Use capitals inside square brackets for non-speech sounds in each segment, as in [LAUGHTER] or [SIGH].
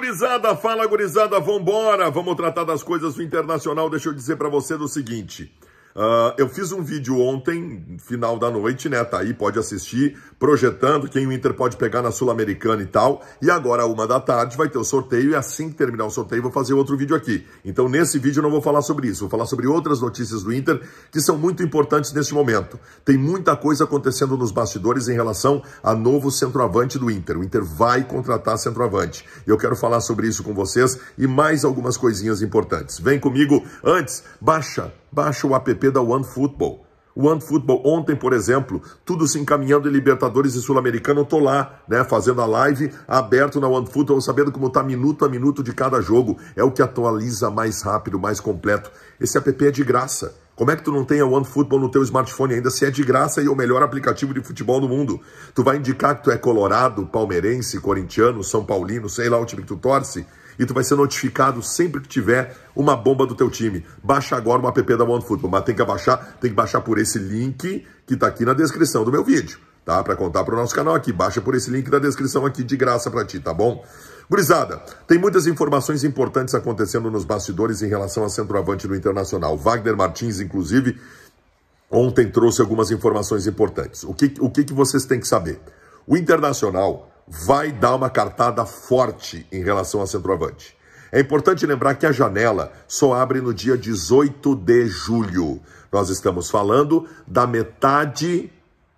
gurizada, fala gurizada, vambora! Vamos tratar das coisas do internacional. Deixa eu dizer para você do seguinte: ah, eu fiz um vídeo ontem, final da noite, né? Tá aí, pode assistir, projetando quem o Inter pode pegar na Sul-Americana e tal. E agora, uma da tarde, vai ter o sorteio e assim que terminar o sorteio, vou fazer outro vídeo aqui. Então, nesse vídeo, eu não vou falar sobre isso, vou falar sobre outras notícias do Inter que são muito importantes neste momento. Tem muita coisa acontecendo nos bastidores em relação a novo centroavante do Inter. O Inter vai contratar centroavante. Eu quero falar sobre isso com vocês e mais algumas coisinhas importantes. Vem comigo antes, baixa Baixa o app da One One Football, ontem, por exemplo, tudo se encaminhando em Libertadores e Sul-Americano, eu tô lá, né, fazendo a live, aberto na One Football, sabendo como tá minuto a minuto de cada jogo. É o que atualiza mais rápido, mais completo. Esse app é de graça. Como é que tu não tem a Football no teu smartphone ainda se é de graça e é o melhor aplicativo de futebol do mundo? Tu vai indicar que tu é colorado, palmeirense, corintiano, são paulino, sei lá o time que tu torce? e tu vai ser notificado sempre que tiver uma bomba do teu time. Baixa agora uma app da OneFootball, mas tem que baixar, tem que baixar por esse link que está aqui na descrição do meu vídeo, tá? Para contar para o nosso canal aqui, baixa por esse link da descrição aqui de graça para ti, tá bom? Gurizada, tem muitas informações importantes acontecendo nos bastidores em relação a centroavante do Internacional. Wagner Martins, inclusive, ontem trouxe algumas informações importantes. O que, o que, que vocês têm que saber? O Internacional vai dar uma cartada forte em relação a centroavante. É importante lembrar que a janela só abre no dia 18 de julho. Nós estamos falando da metade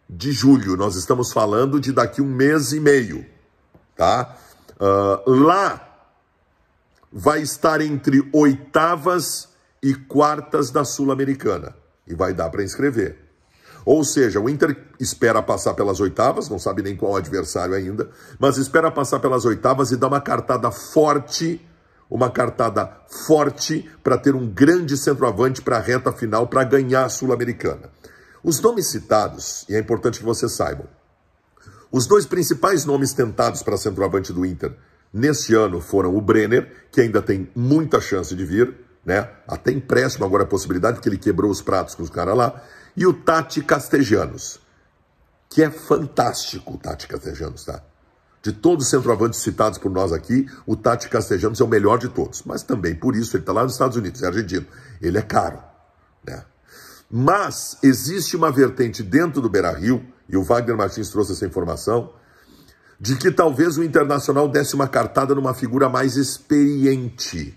de julho. Nós estamos falando de daqui um mês e meio, tá? Uh, lá vai estar entre oitavas e quartas da Sul-Americana e vai dar para inscrever. Ou seja, o Inter espera passar pelas oitavas, não sabe nem qual adversário ainda, mas espera passar pelas oitavas e dá uma cartada forte, uma cartada forte para ter um grande centroavante para a reta final para ganhar a Sul-Americana. Os nomes citados, e é importante que vocês saibam, os dois principais nomes tentados para centroavante do Inter neste ano foram o Brenner, que ainda tem muita chance de vir, né? Até empréstimo agora a possibilidade, porque ele quebrou os pratos com os caras lá. E o Tati Castejanos, que é fantástico, o Tati Castejanos, tá? De todos os centroavantes citados por nós aqui, o Tati Castejanos é o melhor de todos. Mas também por isso ele está lá nos Estados Unidos, é argentino. Ele é caro, né? Mas existe uma vertente dentro do Beira-Rio, e o Wagner Martins trouxe essa informação, de que talvez o Internacional desse uma cartada numa figura mais experiente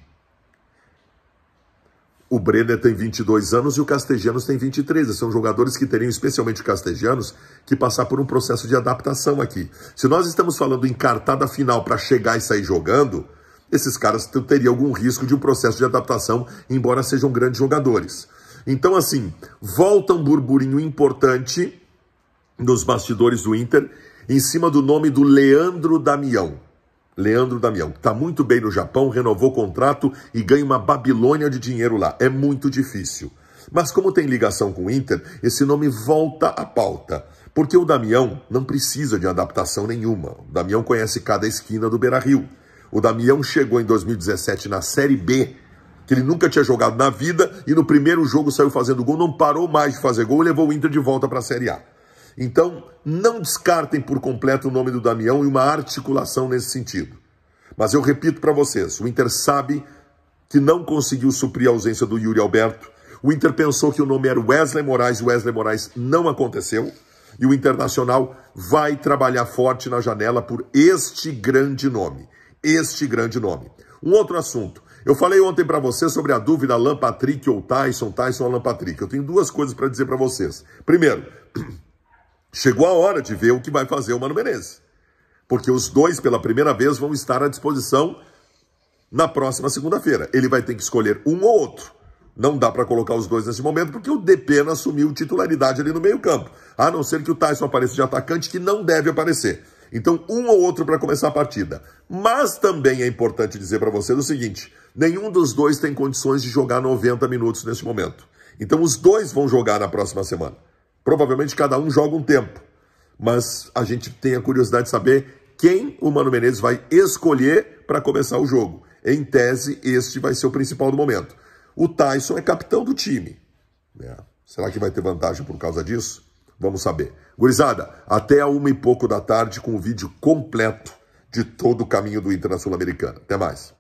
o Brenner tem 22 anos e o Castejanos tem 23. São jogadores que teriam, especialmente o Castejanos, que passar por um processo de adaptação aqui. Se nós estamos falando em cartada final para chegar e sair jogando, esses caras teriam algum risco de um processo de adaptação, embora sejam grandes jogadores. Então, assim, volta um burburinho importante nos bastidores do Inter em cima do nome do Leandro Damião. Leandro Damião, está muito bem no Japão, renovou o contrato e ganha uma Babilônia de dinheiro lá. É muito difícil. Mas como tem ligação com o Inter, esse nome volta à pauta. Porque o Damião não precisa de adaptação nenhuma. O Damião conhece cada esquina do Beira-Rio. O Damião chegou em 2017 na Série B, que ele nunca tinha jogado na vida, e no primeiro jogo saiu fazendo gol, não parou mais de fazer gol e levou o Inter de volta para a Série A. Então, não descartem por completo o nome do Damião e uma articulação nesse sentido. Mas eu repito para vocês: o Inter sabe que não conseguiu suprir a ausência do Yuri Alberto. O Inter pensou que o nome era Wesley Moraes, Wesley Moraes não aconteceu. E o Internacional vai trabalhar forte na janela por este grande nome. Este grande nome. Um outro assunto. Eu falei ontem para você sobre a dúvida Alan Patrick ou Tyson, Tyson ou Alan Patrick. Eu tenho duas coisas para dizer para vocês. Primeiro, [CLEARS THROAT] Chegou a hora de ver o que vai fazer o Mano Menezes. Porque os dois, pela primeira vez, vão estar à disposição na próxima segunda-feira. Ele vai ter que escolher um ou outro. Não dá para colocar os dois nesse momento, porque o Depena assumiu titularidade ali no meio-campo. A não ser que o Tyson apareça de atacante, que não deve aparecer. Então, um ou outro para começar a partida. Mas também é importante dizer para vocês o seguinte: nenhum dos dois tem condições de jogar 90 minutos neste momento. Então, os dois vão jogar na próxima semana. Provavelmente cada um joga um tempo, mas a gente tem a curiosidade de saber quem o Mano Menezes vai escolher para começar o jogo. Em tese, este vai ser o principal do momento. O Tyson é capitão do time. É. Será que vai ter vantagem por causa disso? Vamos saber. Gurizada, até a uma e pouco da tarde com o vídeo completo de todo o caminho do Internacional Americano. Até mais.